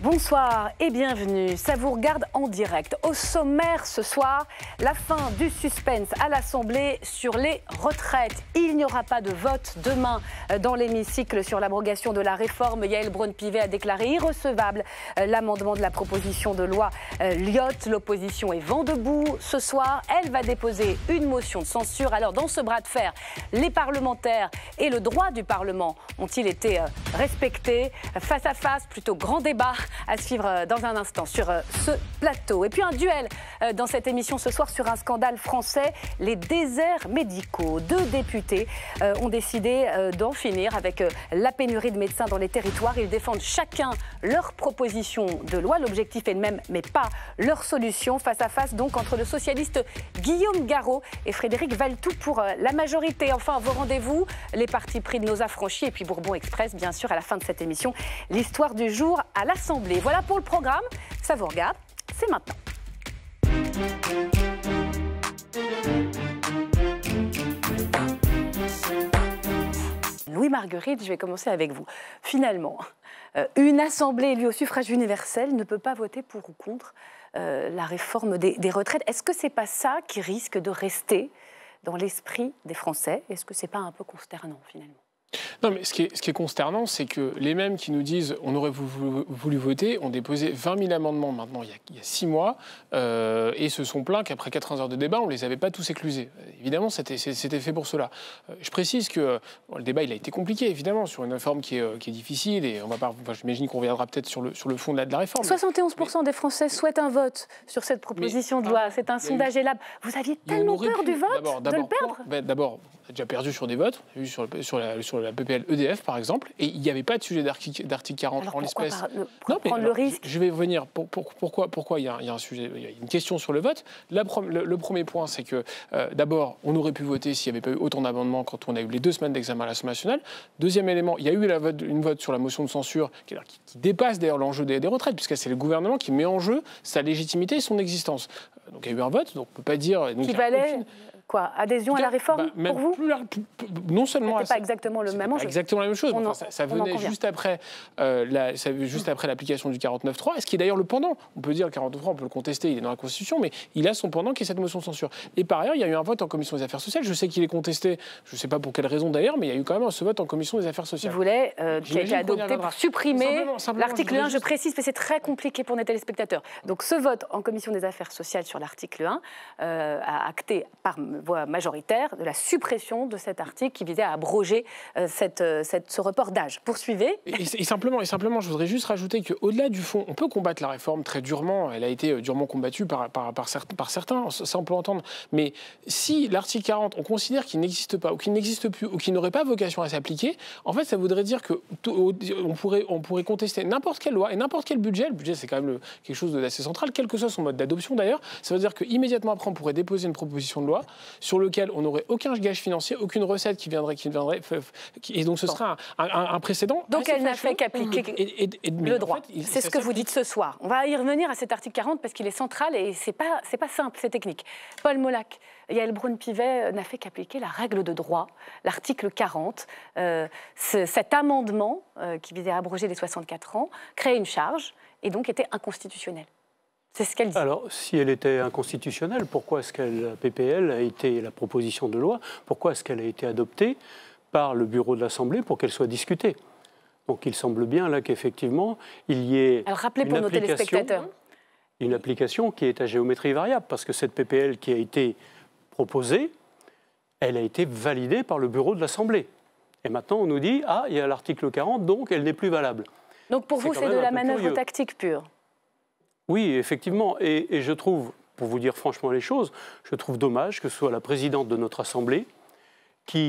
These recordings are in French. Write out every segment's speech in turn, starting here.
Bonsoir et bienvenue. Ça vous regarde en direct. Au sommaire ce soir, la fin du suspense à l'Assemblée sur les retraites. Il n'y aura pas de vote demain euh, dans l'hémicycle sur l'abrogation de la réforme. Yael Braun-Pivet a déclaré irrecevable euh, l'amendement de la proposition de loi euh, Lyotte. L'opposition est vent debout. Ce soir, elle va déposer une motion de censure. Alors, dans ce bras de fer, les parlementaires et le droit du Parlement ont-ils été respectés Face à face, plutôt grand débat à suivre euh, dans un instant sur euh, ce plateau. Et puis un duel euh, dans cette émission ce soir sur un scandale français, les déserts médicaux. Deux députés ont décidé d'en finir avec la pénurie de médecins dans les territoires. Ils défendent chacun leur proposition de loi. L'objectif est le même, mais pas leur solution. Face à face donc entre le socialiste Guillaume Garot et Frédéric Valtou pour la majorité. Enfin, vos rendez-vous, les partis pris de nos affranchis et puis Bourbon Express, bien sûr, à la fin de cette émission. L'histoire du jour à l'Assemblée. Voilà pour le programme. Ça vous regarde. C'est maintenant. Louis Marguerite, je vais commencer avec vous. Finalement, euh, une assemblée élue au suffrage universel ne peut pas voter pour ou contre euh, la réforme des, des retraites. Est-ce que c'est pas ça qui risque de rester dans l'esprit des Français Est-ce que c'est pas un peu consternant finalement non, mais ce qui est, ce qui est consternant, c'est que les mêmes qui nous disent on aurait voulu, voter ont déposé 20 000 amendements maintenant il y a, il six mois euh, et se sont plaints qu'après 80 heures de débat, on ne les avait pas tous éclusés. Évidemment, c'était fait pour cela. Euh, je précise que le débat il a été compliqué, évidemment, sur une réforme qui est, euh, difficile et on va pas. J'imagine qu'on reviendra peut-être sur le, sur le fond de la, de la réforme. 71 des Français souhaitent un vote sur cette proposition de ah, loi. c'est un sondage élable, Vous aviez tellement peur du vote, de le perdre ben, D'abord, déjà perdu sur des votes, sur, sur, la, PPL EDF par exemple, et il n'y avait pas de sujet d'article 40 en l'espèce. Non, mais le risque. Je, vais venir. pourquoi, pourquoi il, y a, un sujet, une question sur le vote le, premier point, c'est que euh, d'abord, on aurait pu voter s'il n'y avait pas eu autant d'amendements quand on a eu les deux semaines d'examen à l'Assemblée nationale. Deuxième élément, il y a eu une vote sur la motion de censure qui, dépasse d'ailleurs l'enjeu des, des, retraites, puisque c'est le gouvernement qui met en jeu sa légitimité et son existence. Euh, donc il y a eu un vote, donc on ne peut pas dire. qui valait Quoi Adhésion à la bah, réforme bah, pour vous Non seulement. pas exactement le même enjeu. Exactement la même chose. ça, venait juste après, la, juste après l'application du 49.3, est ce qui est d'ailleurs le pendant. On peut dire le 49.3, on peut le contester, il est dans la Constitution, mais il a son pendant qui est cette motion de censure. Et par ailleurs, il y a eu un vote en commission des affaires sociales. Je sais qu'il est contesté, je ne sais pas pour quelle raison d'ailleurs, mais il y a eu quand même ce vote en commission des affaires sociales. voulait, euh, qui été adopté pour supprimer l'article 1. Je précise, mais c'est très compliqué pour nos téléspectateurs. Donc ce vote en commission des affaires sociales sur l'article 1 euh, a acté par voix majoritaire de la suppression de cet article qui visait à abroger euh, cette, euh, cette, ce report d'âge. Poursuivez. Et, simplement, et simplement, je voudrais juste rajouter qu'au-delà du fond, on peut combattre la réforme très durement. Elle a été euh, durement combattue par, par, par, certains, par certains, ça on peut entendre Mais si l'article 40, on considère qu'il n'existe pas, ou qu'il n'existe plus, ou qu'il n'aurait pas vocation à s'appliquer, en fait, ça voudrait dire que on, pourrait, on pourrait contester n'importe quelle loi et n'importe quel budget. Le budget, c'est quand même quelque chose d'assez central, quel que soit son mode d'adoption d'ailleurs. Ça veut dire qu'immédiatement après, on pourrait déposer une proposition de loi sur lequel on n'aurait aucun gage financier, aucune recette qui viendrait, qui viendrait, et donc ce sera un, précédent. Donc elle n'a fait qu'appliquer le droit. c'est ce que vous dites ce soir. On va y revenir à cet article 40 parce qu'il est central et c'est pas pas simple, c'est technique. Paul Molac, Yael brun pivet euh, n'a fait qu'appliquer la règle de droit, l'article 40. Euh, cet amendement euh, qui visait à abroger les 64 ans créait une charge et donc était inconstitutionnel. Alors, si elle était inconstitutionnelle, pourquoi est-ce que la PPL a été, la proposition de loi, pourquoi est-ce qu'elle a été adoptée par le bureau de l'Assemblée pour qu'elle soit discutée Donc, il semble bien là qu'effectivement, il y ait. une pour Une application qui est à géométrie variable, parce que cette PPL qui a été proposée, elle a été validée par le bureau de l'Assemblée. Et maintenant, on nous dit, ah, il y a l'article 40, donc elle n'est plus valable. Donc pour vous, c'est de la manœuvre tactique pure oui, effectivement. Et, je trouve, pour vous dire franchement les choses, je trouve dommage que ce soit la présidente de notre Assemblée qui,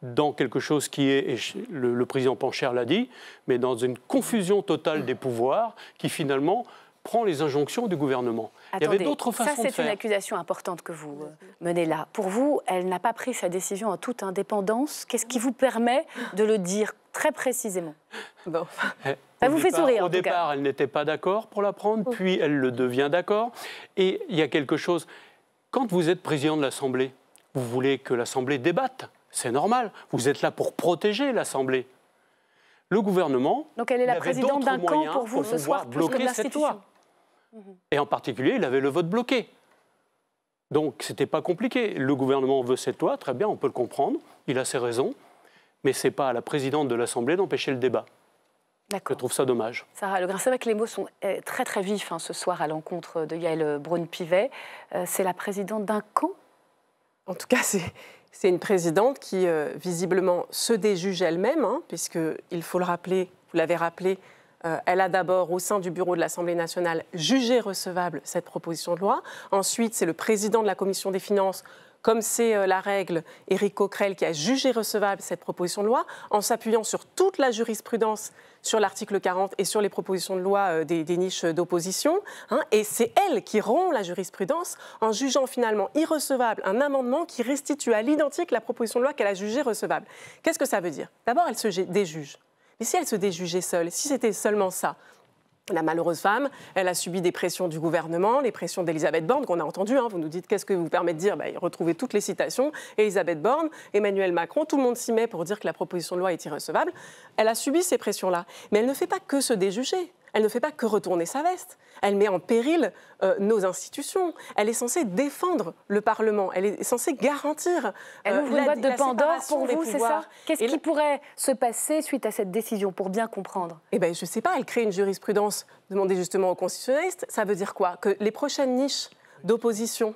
dans quelque chose qui est, et le, président Pancher l'a dit, mais dans une confusion totale des pouvoirs, qui finalement prend les injonctions du gouvernement. Il y avait d'autres façons de faire. Ça, c'est une accusation importante que vous euh, menez là. Pour vous, elle n'a pas pris sa décision en toute indépendance. Qu'est-ce qui vous permet de le dire très précisément Elle eh, vous fait sourire. Au en départ, tout cas. elle n'était pas d'accord pour la prendre, oh. puis elle le devient d'accord. Et il y a quelque chose. Quand vous êtes président de l'Assemblée, vous voulez que l'Assemblée débatte. C'est normal. Vous êtes là pour protéger l'Assemblée. Le gouvernement. Donc elle est la présidente d'un camp pour vous ce soir, bloquer cette loi. Et en particulier, il avait le vote bloqué. Donc, ce n'était pas compliqué. Le gouvernement veut cette loi, très bien, on peut le comprendre, il a ses raisons, mais ce n'est pas à la présidente de l'Assemblée d'empêcher le débat. Je trouve ça dommage. Sarah Le vrai que les mots sont eh, très très vifs hein, ce soir à l'encontre de Yael Braun-Pivet. Euh, c'est la présidente d'un camp En tout cas, c'est une présidente qui, euh, visiblement, se déjuge elle-même, hein, puisque, il faut le rappeler, vous l'avez rappelé, euh, elle a d'abord, au sein du bureau de l'Assemblée nationale, jugé recevable cette proposition de loi. Ensuite, c'est le président de la Commission des finances comme c'est euh, la règle, Éric Coquerel qui a jugé recevable cette proposition de loi en s'appuyant sur toute la jurisprudence sur l'article 40 et sur les propositions de loi euh, des, niches d'opposition. Hein, et c'est elle qui rompt la jurisprudence en jugeant finalement irrecevable un amendement qui restitue à l'identique la proposition de loi qu'elle a jugée recevable. Qu'est-ce que ça veut dire D'abord, elle se déjuge. Mais si elle se déjugeait seule, si c'était seulement ça, la malheureuse femme, elle a subi des pressions du gouvernement, les pressions d'Elisabeth Borne, qu'on a entendues. Hein. vous nous dites qu'est-ce que vous permet de dire bah, Retrouvez toutes les citations. Elisabeth Borne, Emmanuel Macron, tout le monde s'y met pour dire que la proposition de loi est irrecevable. Elle a subi ces pressions-là. Mais elle ne fait pas que se déjuger elle ne fait pas que retourner sa veste, elle met en péril euh, nos institutions, elle est censée défendre le Parlement, elle est censée garantir. Euh, elle ouvre une boîte de Pandore pour vous, c'est ça Qu'est-ce qui pourrait se passer suite à cette décision, pour bien comprendre Eh bien, je ne sais pas, elle crée une jurisprudence, demandez justement aux constitutionnalistes, ça veut dire quoi Que les prochaines niches d'opposition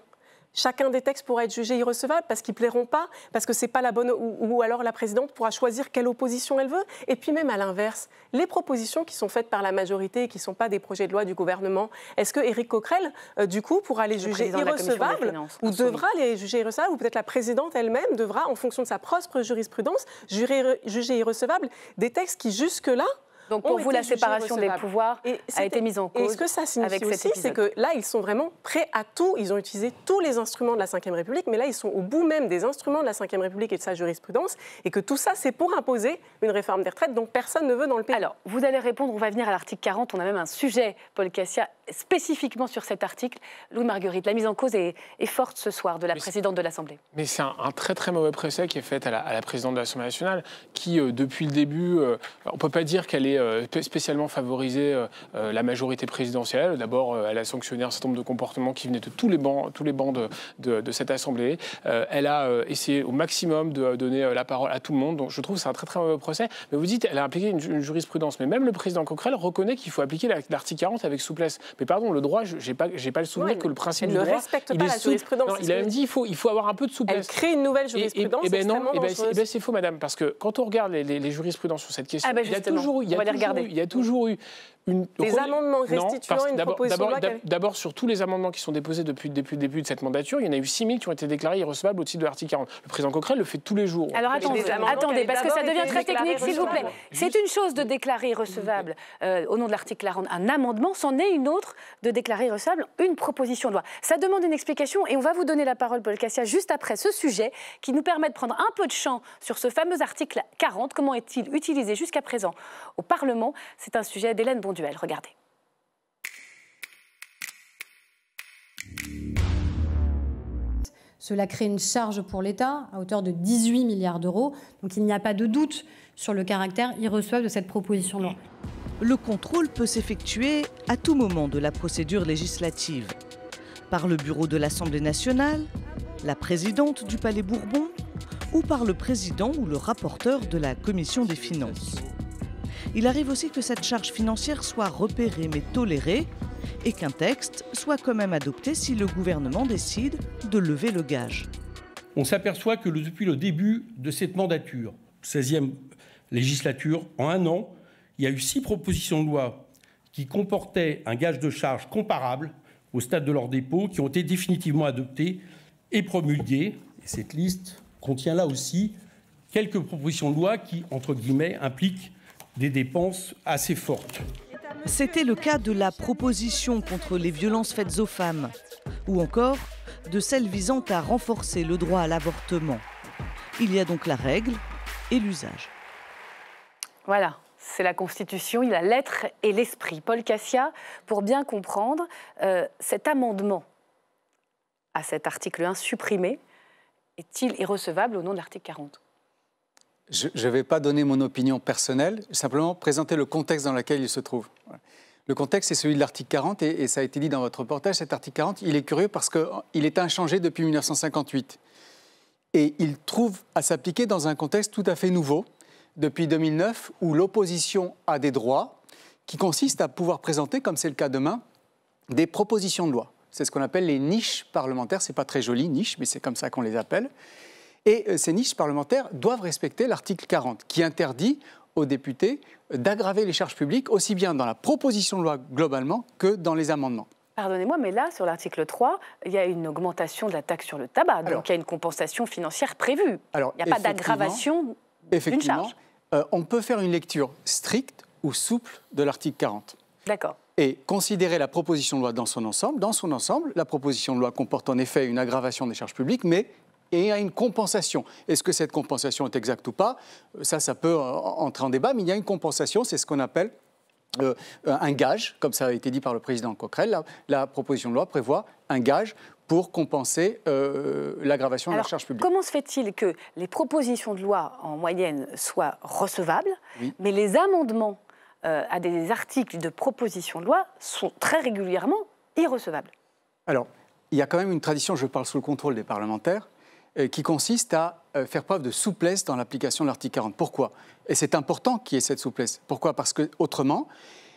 chacun des textes pourra être jugé irrecevable parce qu'ils plairont pas, parce que c'est pas la bonne, ou, alors la présidente pourra choisir quelle opposition elle veut. Et puis même à l'inverse, les propositions qui sont faites par la majorité et qui sont pas des projets de loi du gouvernement, est-ce que Eric Coquerel, euh, du coup, pourra les juger irrecevables ou devra les juger irrecevables, ou peut-être la présidente elle-même devra, en fonction de sa propre jurisprudence, juger irrecevables des textes qui jusque-là donc pour vous, la séparation des pouvoirs a été mise en cause. Et ce que ça signifie aussi, c'est que là, ils sont vraiment prêts à tout. Ils ont utilisé tous les instruments de la Ve République, mais là, ils sont au bout même des instruments de la Ve République et de sa jurisprudence, et que tout ça, c'est pour imposer une réforme des retraites dont personne ne veut dans le pays. Alors, vous allez répondre, on va venir à l'article 40, on a même un sujet, Paul Cassia, spécifiquement sur cet article. Louis-Marguerite, la mise en cause est, forte ce soir de la présidente de l'Assemblée. Mais c'est un, très très mauvais procès qui est fait à la, présidente de l'Assemblée nationale, qui euh, depuis le début, euh, on ne peut pas dire qu'elle ait euh, spécialement favorisé la majorité présidentielle. D'abord, elle a sanctionné un certain nombre de comportements qui venaient de tous les bancs, tous les bancs de, cette Assemblée. elle a essayé au maximum de donner la parole à tout le monde. Donc je trouve que c'est un très très mauvais procès. Mais vous dites, elle a appliqué une, une jurisprudence. Mais même le président Coquerel reconnaît qu'il faut appliquer l'article 40 avec souplesse. Mais pardon, le droit, je n'ai pas, pas le souvenir que le principe du droit. ne respecte pas il la jurisprudence. il a même dit qu'il faut, il faut avoir un peu de souplesse. Elle crée une nouvelle jurisprudence. Et, eh ben eh ben, eh ben, c'est faux, madame, parce que quand on regarde les, jurisprudences sur cette question, ah, il y a toujours eu. Il y a toujours eu – Des amendements restituant une proposition D'abord, sur tous les amendements qui sont déposés depuis, le début de cette mandature, il y en a eu 000 qui ont été déclarés irrecevables au titre de l'article 40. Le président Coquerel le fait tous les jours. Alors attendez, attendez parce que ça devient très technique, s'il vous plaît. C'est une chose de déclarer irrecevable euh, au nom de l'article 40 un amendement, c'en est une autre de déclarer recevable une proposition de loi. Ça demande une explication et on va vous donner la parole, Paul Cassia, juste après ce sujet qui nous permet de prendre un peu de champ sur ce fameux article 40. Comment est-il utilisé jusqu'à présent au Parlement C'est un sujet d'Hélène Bourdieu. Cela crée une charge pour l'État à hauteur de 18 milliards d'euros. Donc il n'y a pas de doute sur le caractère irrecevable de cette proposition de loi. Le contrôle peut s'effectuer à tout moment de la procédure législative. Par le bureau de l'Assemblée nationale, la présidente du Palais Bourbon ou par le président ou le rapporteur de la Commission des finances. Il arrive aussi que cette charge financière soit repérée mais tolérée et qu'un texte soit quand même adopté si le gouvernement décide de lever le gage. On s'aperçoit que depuis le début de cette mandature, 16e législature, en un an, il y a eu six propositions de loi qui comportaient un gage de charge comparable au stade de leur dépôt, qui ont été définitivement adoptées et promulguées. cette liste contient là aussi quelques propositions de loi qui, entre guillemets, impliquent des dépenses assez fortes. C'était le cas de la proposition contre les violences faites aux femmes, ou encore de celle visant à renforcer le droit à l'avortement. Il y a donc la règle et l'usage. Voilà, c'est la Constitution, il a la lettre et l'esprit. Paul Cassia, pour bien comprendre, euh, cet amendement à cet article 1 supprimé est-il irrecevable au nom de l'article 40 je ne vais pas donner mon opinion personnelle, simplement présenter le contexte dans lequel il se trouve. Le contexte, c'est celui de l'article 40, et, ça a été dit dans votre reportage, cet article 40, il est curieux parce qu'il est inchangé depuis 1958. Et il trouve à s'appliquer dans un contexte tout à fait nouveau, depuis 2009, où l'opposition a des droits qui consistent à pouvoir présenter, comme c'est le cas demain, des propositions de loi. C'est ce qu'on appelle les niches parlementaires. Ce n'est pas très joli, niche, mais c'est comme ça qu'on les appelle. Et euh, ces niches parlementaires doivent respecter l'article 40 qui interdit aux députés d'aggraver les charges publiques aussi bien dans la proposition de loi globalement que dans les amendements. Pardonnez-moi, mais là, sur l'article 3, il y a une augmentation de la taxe sur le tabac, donc il y a une compensation financière prévue. Alors, il n'y a pas d'aggravation d'une charge. Euh, on peut faire une lecture stricte ou souple de l'article 40. D'accord. Et considérer la proposition de loi dans son ensemble. Dans son ensemble, la proposition de loi comporte en effet une aggravation des charges publiques, mais et à une compensation. Est-ce que cette compensation est exacte ou pas Ça, ça peut euh, entrer en débat, mais il y a une compensation, c'est ce qu'on appelle euh, un gage, comme ça a été dit par le président Coquerel. La, proposition de loi prévoit un gage pour compenser euh, l'aggravation de la charge publique. Comment se fait-il que les propositions de loi en moyenne soient recevables, mais les amendements à des articles de proposition de loi sont très régulièrement irrecevables Alors, il y a quand même une tradition, je parle sous le contrôle des parlementaires, euh, qui consiste à euh, faire preuve de souplesse dans l'application de l'article 40. Pourquoi Et c'est important qu'il y ait cette souplesse. Pourquoi Parce que autrement,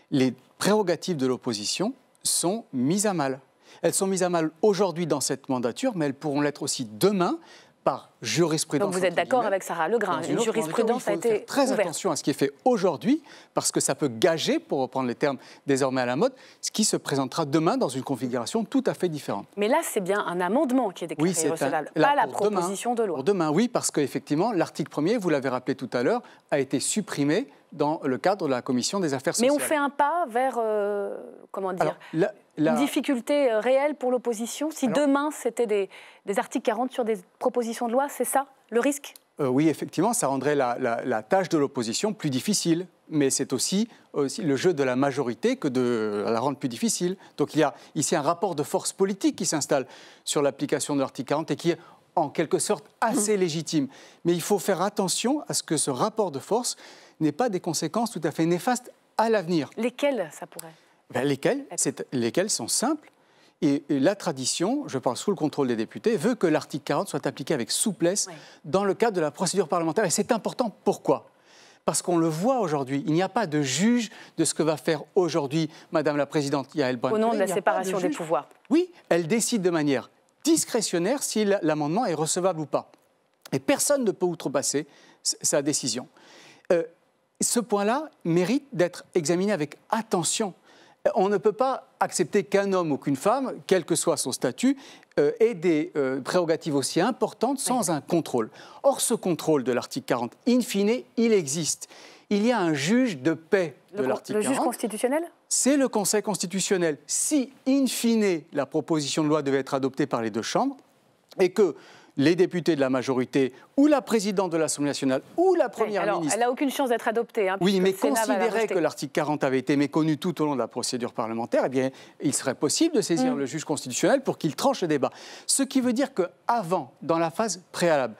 les prérogatives de l'opposition sont mises à mal. Elles sont mises à mal aujourd'hui dans cette mandature, mais elles pourront l'être aussi demain par jurisprudence. Donc vous êtes d'accord avec Sarah Legrain, une, jurisprudence a été faire très attention à ce qui est fait aujourd'hui parce que ça peut gager, pour reprendre les termes désormais à la mode, ce qui se présentera demain dans une configuration tout à fait différente. Mais là, c'est bien un amendement qui est déclaré recevable, pas la proposition de loi. demain, oui, parce qu'effectivement, l'article 1 vous l'avez rappelé tout à l'heure, a été supprimé dans le cadre de la commission des affaires sociales. Mais on fait un pas vers euh, comment dire une difficulté euh, réelle pour l'opposition Si demain, c'était des, articles 40 sur des propositions de loi, c'est ça le risque euh, oui, effectivement, ça rendrait la, tâche de l'opposition plus difficile. Mais c'est aussi, aussi, le jeu de la majorité que de la rendre plus difficile. Donc il y a ici un rapport de force politique qui s'installe sur l'application de l'article 40 et qui est en quelque sorte assez mmh. légitime. Mais il faut faire attention à ce que ce rapport de force n'ait pas des conséquences tout à fait néfastes à l'avenir. Lesquelles ça pourrait ben, Lesquelles lesquels, sont simples. Et, la tradition, je parle sous le contrôle des députés, veut que l'article 40 soit appliqué avec souplesse dans le cadre de la procédure parlementaire. Et c'est important. Pourquoi parce qu'on le voit aujourd'hui. Il n'y a pas de juge de ce que va faire aujourd'hui Madame la Présidente Yael Brun. Au nom de la séparation des pouvoirs. Oui, elle décide de manière discrétionnaire si l'amendement est recevable ou pas. Et personne ne peut outrepasser sa décision. Euh, ce point-là mérite d'être examiné avec attention on ne peut pas accepter qu'un homme ou qu'une femme, quel que soit son statut, euh, ait des euh, prérogatives aussi importantes sans un contrôle. Or, ce contrôle de l'article 40, in fine, il existe. Il y a un juge de paix de l'article 40. Le juge constitutionnel C'est le Conseil constitutionnel. Si, in fine, la proposition de loi devait être adoptée par les deux chambres et que les députés de la majorité ou la présidente de l'Assemblée nationale ou la eh, première ministre. Elle n'a aucune chance d'être adoptée. Hein, oui, mais considérer que l'article 40 avait été méconnu tout au long de la procédure parlementaire, eh bien, il serait possible de saisir mm. le juge constitutionnel pour qu'il tranche le débat. Ce qui veut dire qu'avant, dans la phase préalable,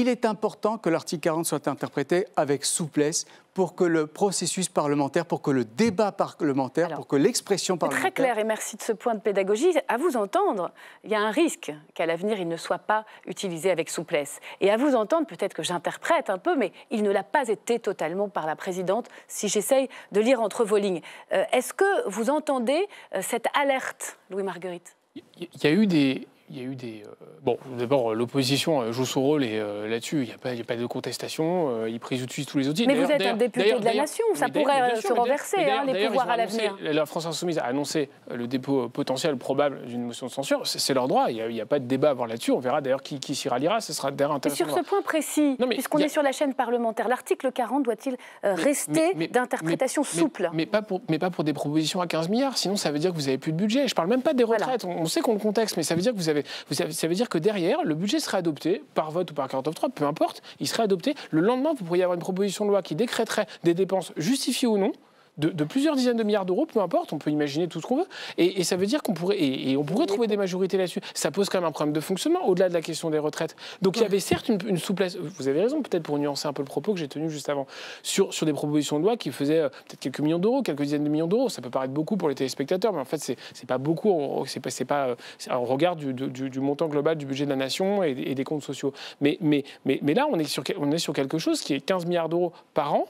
il est important que l'article 40 soit interprété avec souplesse pour que le processus parlementaire, pour que le débat parlementaire, pour que l'expression parlementaire... Très clair et merci de ce point de pédagogie. À vous entendre, il y a un risque qu'à l'avenir, il ne soit pas utilisé avec souplesse. Et à vous entendre, peut-être que j'interprète un peu, mais il ne l'a pas été totalement par la présidente, si j'essaye de lire entre vos lignes. Euh, est-ce que vous entendez euh, cette alerte, Louis-Marguerite il y a eu des, il y a eu des. Euh, bon, d'abord, euh, l'opposition euh, joue son rôle et là-dessus, il n'y a, pas de contestation. ils prisent tout tous les outils. Mais vous êtes un député de la nation, ça pourrait se renverser, hein, les pouvoirs à l'avenir. La France Insoumise a annoncé le dépôt potentiel probable d'une motion de censure. C'est leur droit, il n'y a, pas de débat à avoir là-dessus. On verra d'ailleurs qui, s'y ralliera, ce sera d'ailleurs intéressant. Mais sur ce point précis, puisqu'on est sur la chaîne parlementaire, l'article 40 doit-il rester d'interprétation souple mais, pas pour, mais pas pour des propositions à 15 milliards, sinon ça veut dire que vous n'avez plus de budget. Je parle même pas des retraites, on, sait qu'on le contexte, mais ça veut dire que vous avez vous ça veut dire que derrière, le budget serait adopté, par vote ou par 49.3, peu importe, il serait adopté. Le lendemain, vous pourriez avoir une proposition de loi qui décréterait des dépenses justifiées ou non, de, plusieurs dizaines de milliards d'euros, peu importe, on peut imaginer tout ce qu'on veut. Et, ça veut dire qu'on pourrait, et, on pourrait trouver des majorités là-dessus. Ça pose quand même un problème de fonctionnement, au-delà de la question des retraites. Donc il y avait certes une, souplesse, vous avez raison, peut-être pour nuancer un peu le propos que j'ai tenu juste avant, sur, sur des propositions de loi qui faisaient euh, peut-être quelques millions d'euros, quelques dizaines de millions d'euros. Ça peut paraître beaucoup pour les téléspectateurs, mais en fait, c'est pas beaucoup, c'est pas, pas euh, regard du, montant global du budget de la nation et, des comptes sociaux. Mais, mais, mais, mais là, on est, sur, on est sur quelque chose qui est 15 milliards d'euros par an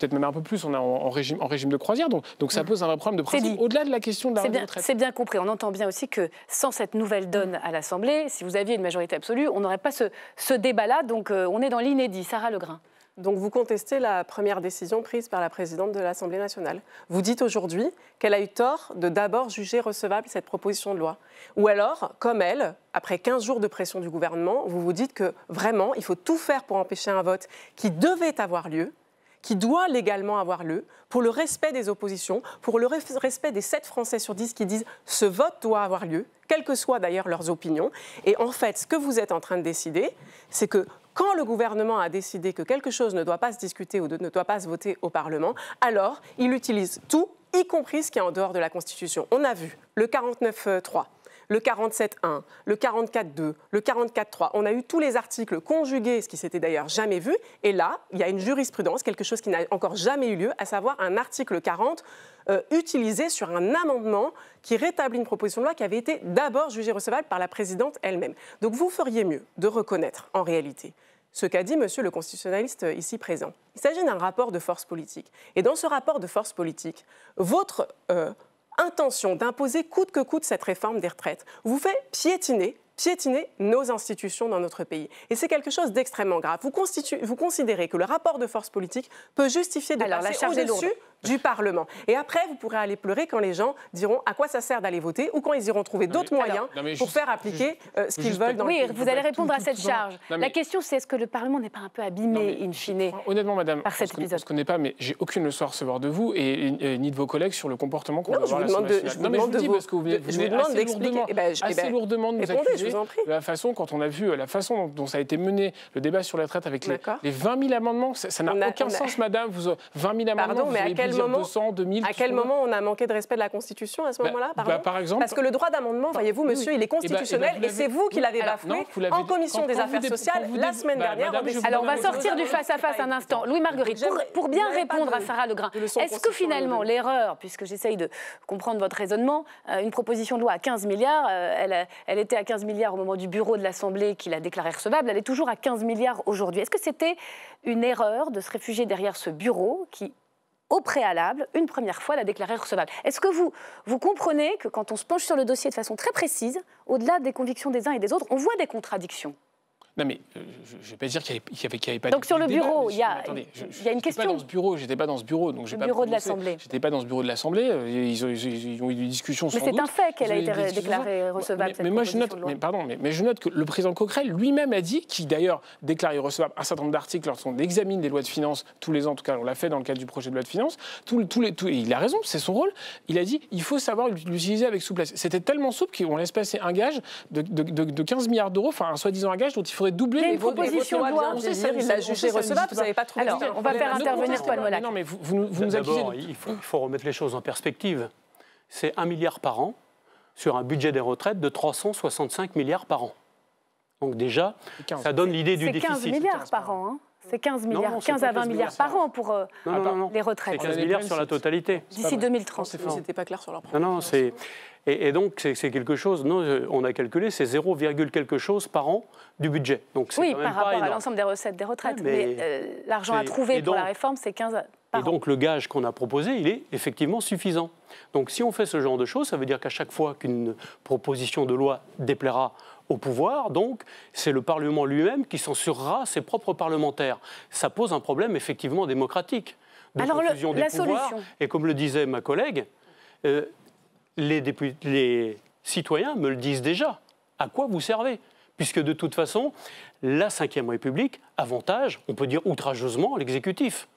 peut-être même un peu plus, on est en, régime, en régime de croisière. Donc, ça mmh. pose un vrai problème de principe au-delà de la question de la retraite. C'est bien compris. On entend bien aussi que sans cette nouvelle donne à l'Assemblée, si vous aviez une majorité absolue, on n'aurait pas ce, débat-là. Donc euh, on est dans l'inédit. Sarah Legrain. Donc vous contestez la première décision prise par la présidente de l'Assemblée nationale. Vous dites aujourd'hui qu'elle a eu tort de d'abord juger recevable cette proposition de loi. Ou alors, comme elle, après 15 jours de pression du gouvernement, vous vous dites que vraiment, il faut tout faire pour empêcher un vote qui devait avoir lieu, qui doit légalement avoir lieu pour le respect des oppositions, pour le respect des 7 Français sur 10 qui disent ce vote doit avoir lieu, quelles que soient d'ailleurs leurs opinions. Et en fait, ce que vous êtes en train de décider, c'est que quand le gouvernement a décidé que quelque chose ne doit pas se discuter ou ne doit pas se voter au Parlement, alors il utilise tout, y compris ce qui est en dehors de la Constitution. On a vu le 49.3 le 47.1, le 44.2, le 44.3. On a eu tous les articles conjugués, ce qui s'était d'ailleurs jamais vu. Et là, il y a une jurisprudence, quelque chose qui n'a encore jamais eu lieu, à savoir un article 40 euh, utilisé sur un amendement qui rétablit une proposition de loi qui avait été d'abord jugée recevable par la présidente elle-même. Donc vous feriez mieux de reconnaître en réalité ce qu'a dit monsieur le constitutionnaliste euh, ici présent. Il s'agit d'un rapport de force politique. Et dans ce rapport de force politique, votre... Euh, intention d'imposer coûte que coûte cette réforme des retraites vous fait piétiner piétiner nos institutions dans notre pays. Et c'est quelque chose d'extrêmement grave. Vous, considérez que le rapport de force politique peut justifier de la passer au-dessus du Parlement. Et après, vous pourrez aller pleurer quand les gens diront à quoi ça sert d'aller voter ou quand ils iront trouver d'autres moyens pour faire appliquer euh, ce qu'ils veulent dans Oui, vous allez répondre à cette charge. La question, c'est est-ce que le Parlement n'est pas un peu abîmé, in fine Honnêtement, madame, par ne connais pas, mais j'ai aucune leçon à recevoir de vous et, ni de vos collègues sur le comportement qu'on doit avoir je vous Non, je vous dis parce assez eh ben, eh ben, lourdement, de nous la façon, quand on a vu euh, la façon dont ça a été mené, le débat sur la traite avec les 20 000 amendements, ça n'a aucun sens, madame. 20 000 euh, amendements, mais à quel à quel moment on a manqué de respect de la Constitution à ce bah, moment-là bah, Par exemple. Parce que le droit d'amendement, voyez-vous, monsieur, il est eh ben, eh ben, constitutionnel et, c'est vous qui l'avez bafoué en commission des affaires sociales la semaine bah, dernière. Alors on va sortir du face-à-face un instant. Louis Marguerite, pour, bien répondre à Sarah Legrain, est-ce que finalement l'erreur, puisque j'essaye de comprendre votre raisonnement, euh, une proposition de loi à 15 milliards, euh, elle, elle était à 15 milliards au moment du bureau de l'Assemblée qui l'a déclarée recevable, elle est toujours à 15 milliards aujourd'hui. Est-ce que c'était une erreur de se réfugier derrière ce bureau qui au préalable, une première fois, la déclarer recevable. Est-ce que vous, vous comprenez que quand on se penche sur le dossier de façon très précise, au-delà des convictions des uns et des autres, on voit des contradictions non, mais euh, je ne vais pas dire qu'il n'y avait, pas avait, pas Donc, sur le bureau, il y, a une question. Je dans ce bureau, j'étais pas dans ce bureau. Donc le bureau de l'Assemblée. J'étais pas dans ce bureau de l'Assemblée. Euh, ils, ont eu des discussions mais Mais c'est un fait qu'elle a été déclarée recevable. Mais, moi, je note, pardon, mais, je note que le président Coquerel lui-même a dit, qui d'ailleurs déclare recevable un certain nombre d'articles lorsqu'on examine des lois de finances tous les ans, en tout cas, on l'a fait dans le cadre du projet de loi de finances, et il a raison, c'est son rôle. Il a dit il faut savoir l'utiliser avec souplesse. C'était tellement souple qu'on laisse passer un gage de, 15 milliards d'euros, enfin un soi-disant gage dont il faudrait pourrait doubler les propositions de loi. On sait, jugé recevable. Vous n'avez pas trouvé. Alors, on va faire intervenir Paul Molac. Non, mais vous nous accusez. Il faut remettre les choses en perspective. C'est 1 milliard par an sur un budget des retraites de 365 milliards par an. Donc déjà, ça donne l'idée du déficit. C'est 15 par an, hein. C'est 15 milliards, 15 à 20 milliards par an pour euh, les retraites. C'est 15 milliards sur la totalité. D'ici 2030. C'était pas clair sur leur Non, non, c'est et, donc, c'est quelque chose, non, on a calculé, c'est 0, quelque chose par an du budget. Donc, oui, par rapport à l'ensemble des recettes des retraites. mais, euh, l'argent à trouver pour la réforme, c'est 15 par Et donc, le gage qu'on a proposé, il est effectivement suffisant. Donc, si on fait ce genre de choses, ça veut dire qu'à chaque fois qu'une proposition de loi déplaira au pouvoir, donc c'est le Parlement lui-même qui censurera ses propres parlementaires. Ça pose un problème effectivement démocratique de Alors des la pouvoirs. Solution. Et comme le disait ma collègue, euh, les, citoyens me le disent déjà. À quoi vous servez Puisque de toute façon, la Ve République avantage, on peut dire outrageusement, l'exécutif.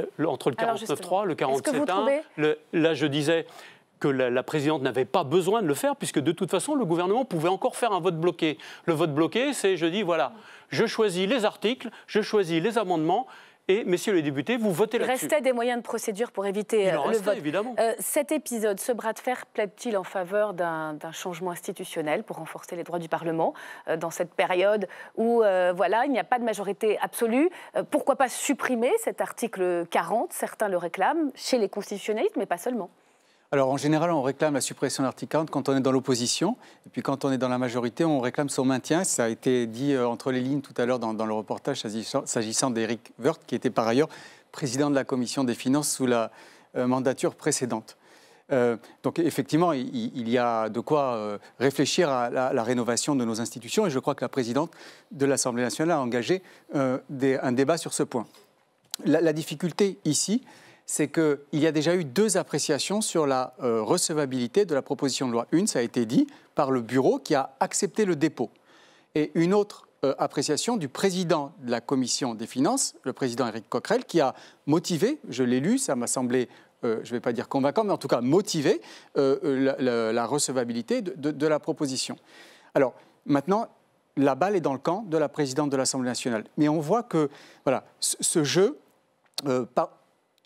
Euh, entre le 49.3, le 47.1, là je disais que la présidente n'avait pas besoin de le faire, puisque de toute façon, le gouvernement pouvait encore faire un vote bloqué. Le vote bloqué, c'est je dis, voilà, je choisis les articles, je choisis les amendements, et, messieurs les députés, vous votez là-dessus. Il restait des moyens de procédure pour éviter Il en euh, le vote. évidemment. Euh, cet épisode, ce bras de fer, plaide-t-il en faveur d'un changement institutionnel pour renforcer les droits du Parlement euh, dans cette période où voilà, il n'y a pas de majorité absolue Pourquoi pas supprimer cet article 40 Certains le réclament chez les constitutionnalistes, mais pas seulement. Alors en général, on réclame la suppression de l'article 40 quand on est dans l'opposition. Et puis quand on est dans la majorité, on réclame son maintien. Ça a été dit euh, entre les lignes tout à l'heure dans, le reportage s'agissant d'Eric Woerth, qui était par ailleurs président de la commission des finances sous la euh, mandature précédente. Euh, donc effectivement, il, y a de quoi réfléchir à la, rénovation de nos institutions et je crois que la présidente de l'Assemblée nationale a engagé un débat sur ce point. la difficulté ici, c'est qu'il y a déjà eu deux appréciations sur la euh, recevabilité de la proposition de loi. Une, ça a été dit par le bureau qui a accepté le dépôt. Et une autre euh, appréciation du président de la commission des finances, le président Éric Coquerel, qui a motivé, je l'ai lu, ça m'a semblé, euh, je ne vais pas dire convaincant, mais en tout cas motivé la, recevabilité de, la proposition. Alors, maintenant, la balle est dans le camp de la présidente de l'Assemblée nationale. Mais on voit que voilà, ce, jeu,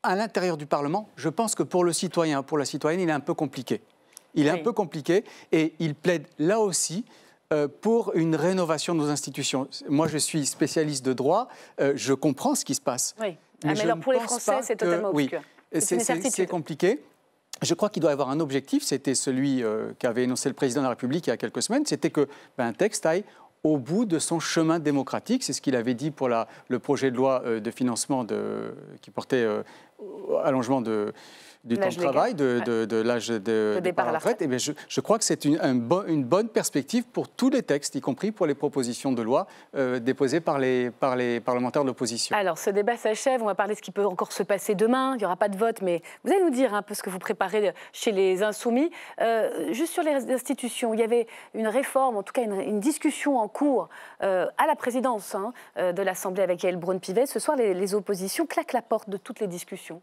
à l'intérieur du Parlement, je pense que pour le citoyen, pour la citoyenne, il est un peu compliqué. Il est un peu compliqué et il plaide là aussi euh, pour une rénovation de nos institutions. Moi, je suis spécialiste de droit, euh, je comprends ce qui se passe. Oui. Mais, ah, alors, pour les Français, c'est totalement que... Oui, c'est compliqué. Je crois qu'il doit y avoir un objectif, c'était celui euh, qu'avait énoncé le président de la République il y a quelques semaines, c'était que ben, un texte aille au bout de son chemin démocratique. C'est ce qu'il avait dit pour la, le projet de loi euh, de financement qui portait euh, allongement de, du temps de travail, de, l'âge de, départ à la retraite, eh je, crois que c'est une, un une, bonne perspective pour tous les textes, y compris pour les propositions de loi euh, déposées par les, par les parlementaires de l'opposition. Alors, ce débat s'achève. On va parler de ce qui peut encore se passer demain. Il n'y aura pas de vote, mais vous allez nous dire un peu ce que vous préparez chez les Insoumis. Euh, juste sur les institutions, il y avait une réforme, en tout cas une, discussion en cours euh, à la présidence hein, de l'Assemblée avec Yael Braun-Pivet. Ce soir, les, les oppositions claquent la porte de toutes les discussions.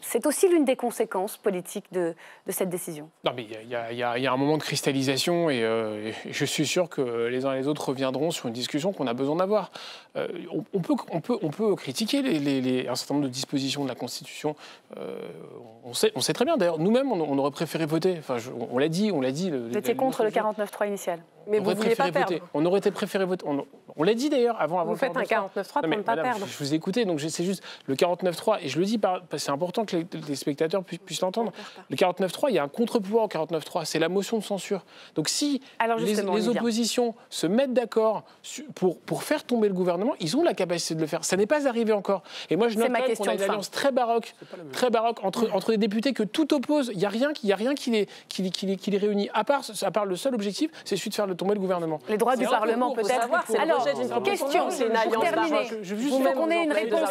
C'est aussi l'une des conséquences politiques de, cette décision. Non, mais il y, a un moment de cristallisation euh, et, je suis sûr que les uns et les autres reviendront sur une discussion qu'on a besoin d'avoir. Euh, on, peut, on, peut, on, peut, critiquer les, un certain nombre de dispositions de la Constitution. Euh, on, sait, on sait très bien, d'ailleurs, nous-mêmes, on, aurait préféré voter. Enfin, on l'a dit, on l'a dit. Vous étiez contre le 49.3 initial mais on vous pas On aurait été préféré voter. On, l'a dit d'ailleurs avant. avant vous faites un 49-3 pour ne pas perdre. Je, vous ai donc c'est juste le 49-3, et je le dis parce que c'est important que les, spectateurs puissent, l'entendre. Le 49-3, il y a un contre-pouvoir au 49-3, c'est la motion de censure. Donc si les, les oppositions se mettent d'accord pour, pour faire tomber le gouvernement, ils ont la capacité de le faire. Ça n'est pas arrivé encore. Et moi, je note qu'on a une alliance très baroque, très baroque entre, mmh. entre des députés que tout oppose. Il n'y a rien qui, y a rien qui les, qui, qui les réunit, à part, à part le seul objectif, c'est celui de faire le tomber le gouvernement. Les droits du Parlement, peut-être. Alors, question, pour terminer, qu'on ait une réponse.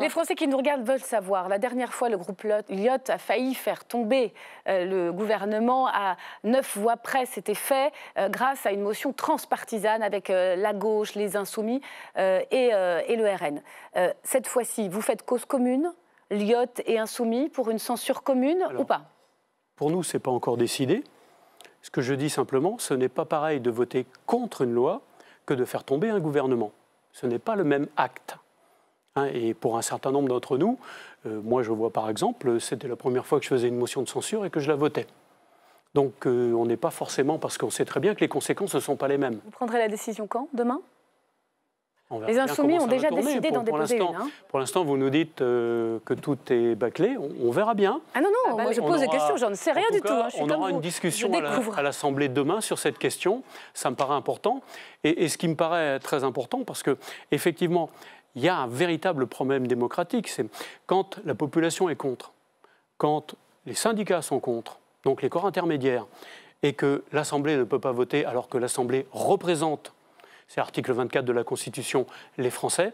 Les Français qui nous regardent veulent savoir. La dernière fois, le groupe Lyot a failli faire tomber euh, le gouvernement à neuf voix près. C'était fait euh, grâce à une motion transpartisane avec euh, la gauche, les insoumis et, le RN. Cette fois-ci, vous faites cause commune Lyot et Insoumis pour une censure commune ou pas Pour nous, ce n'est pas encore décidé. Ce que je dis simplement, ce n'est pas pareil de voter contre une loi que de faire tomber un gouvernement. Ce n'est pas le même acte. Hein, et pour un certain nombre d'entre nous, euh, moi je vois par exemple, c'était la première fois que je faisais une motion de censure et que je la votais. Donc euh, on n'est pas forcément, parce qu'on sait très bien que les conséquences ne sont pas les mêmes. Vous prendrez la décision quand Demain les insoumis ont déjà décidé d'en déposer une. Hein. Pour l'instant, vous nous dites euh, que tout est bâclé. On, verra bien. Ah non, non, ah bah moi je pose des questions, j'en sais rien du tout. Hein. on aura une discussion à l'Assemblée demain sur cette question. Ça me paraît important. Et, ce qui me paraît très important, parce que effectivement, il y a un véritable problème démocratique. C'est quand la population est contre, quand les syndicats sont contre, donc les corps intermédiaires, et que l'Assemblée ne peut pas voter alors que l'Assemblée représente c'est article 24 de la Constitution, les Français,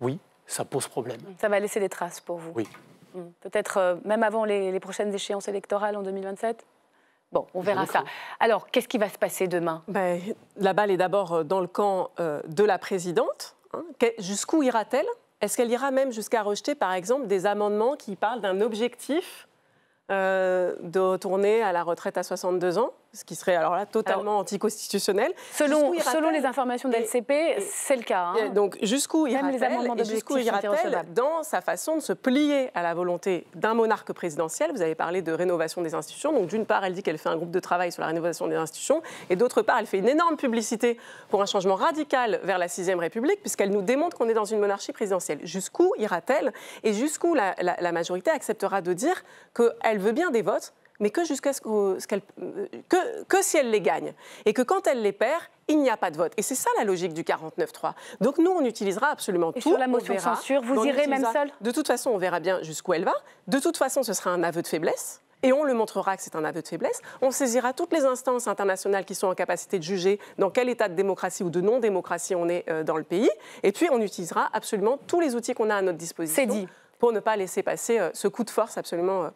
oui, ça pose problème. Ça va laisser des traces pour vous. Oui. Hmm. Peut-être euh, même avant les, prochaines échéances électorales en 2027 Bon, on verra ça. Alors, qu'est-ce qui va se passer demain ben, La balle est d'abord euh, dans le camp euh, de la présidente. Hein. Jusqu'où ira-t-elle Est-ce qu'elle ira même jusqu'à rejeter, par exemple, des amendements qui parlent d'un objectif de retourner à la retraite à 62 ans ce qui serait alors là totalement anticonstitutionnel. Selon, selon les informations de lcp c'est le cas. Hein. Donc jusqu'où ira-t-elle dans sa façon de se plier à la volonté d'un monarque présidentiel Vous avez parlé de rénovation des institutions. Donc d'une part, elle dit qu'elle fait un groupe de travail sur la rénovation des institutions, et d'autre part, elle fait une énorme publicité pour un changement radical vers la sixième République, puisqu'elle nous démontre qu'on est dans une monarchie présidentielle. Jusqu'où ira-t-elle et jusqu'où la, la majorité acceptera de dire qu'elle veut bien des votes mais que jusqu'à ce, qu'elle euh, que, si elle les gagne et que quand elle les perd, il n'y a pas de vote. Et c'est ça la logique du 49-3. Donc nous, on utilisera absolument tout. Sur la motion de censure, vous irez même seul De toute façon, on verra bien jusqu'où elle va. De toute façon, ce sera un aveu de faiblesse et on le montrera que c'est un aveu de faiblesse. On saisira toutes les instances internationales qui sont en capacité de juger dans quel état de démocratie ou de non-démocratie on est euh, dans le pays. Et puis, on utilisera absolument tous les outils qu'on a à notre disposition dit. pour ne pas laisser passer euh, ce coup de force absolument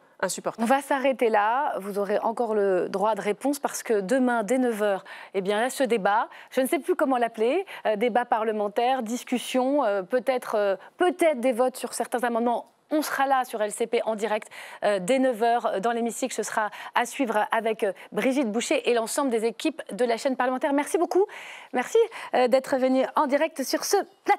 on va s'arrêter là. Vous aurez encore le droit de réponse parce que demain, dès 9h, eh bien, ce débat. Je ne sais plus comment l'appeler. Euh, débat parlementaire, discussion, euh, peut-être euh, peut-être des votes sur certains amendements. On sera là sur LCP en direct dès 9h dans l'hémicycle. Ce sera à suivre avec Brigitte Boucher et l'ensemble des équipes de la chaîne parlementaire. Merci beaucoup. Merci d'être venu en direct sur ce plateau.